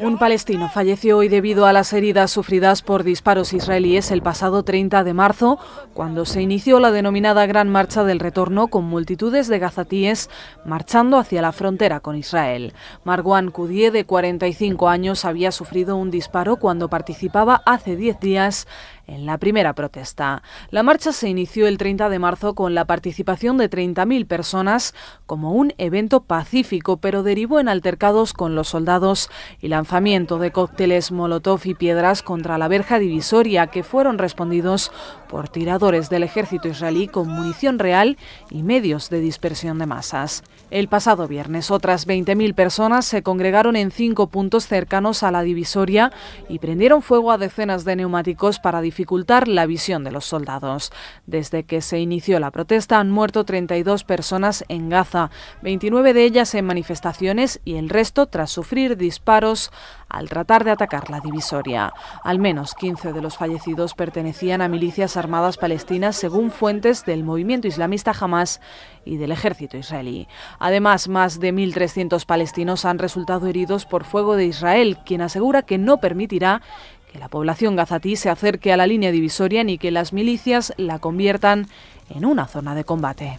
Un palestino falleció hoy debido a las heridas sufridas por disparos israelíes el pasado 30 de marzo, cuando se inició la denominada Gran Marcha del Retorno con multitudes de gazatíes marchando hacia la frontera con Israel. Marwan Kudie, de 45 años, había sufrido un disparo cuando participaba hace 10 días en la primera protesta. La marcha se inició el 30 de marzo con la participación de 30.000 personas como un evento pacífico, pero derivó en altercados con los soldados y la de cócteles Molotov y piedras contra la verja divisoria que fueron respondidos por tiradores del ejército israelí con munición real y medios de dispersión de masas. El pasado viernes otras 20.000 personas se congregaron en cinco puntos cercanos a la divisoria y prendieron fuego a decenas de neumáticos para dificultar la visión de los soldados. Desde que se inició la protesta han muerto 32 personas en Gaza, 29 de ellas en manifestaciones y el resto tras sufrir disparos al tratar de atacar la divisoria. Al menos 15 de los fallecidos pertenecían a milicias armadas palestinas, según fuentes del movimiento islamista Hamas y del ejército israelí. Además, más de 1.300 palestinos han resultado heridos por fuego de Israel, quien asegura que no permitirá que la población gazatí se acerque a la línea divisoria ni que las milicias la conviertan en una zona de combate.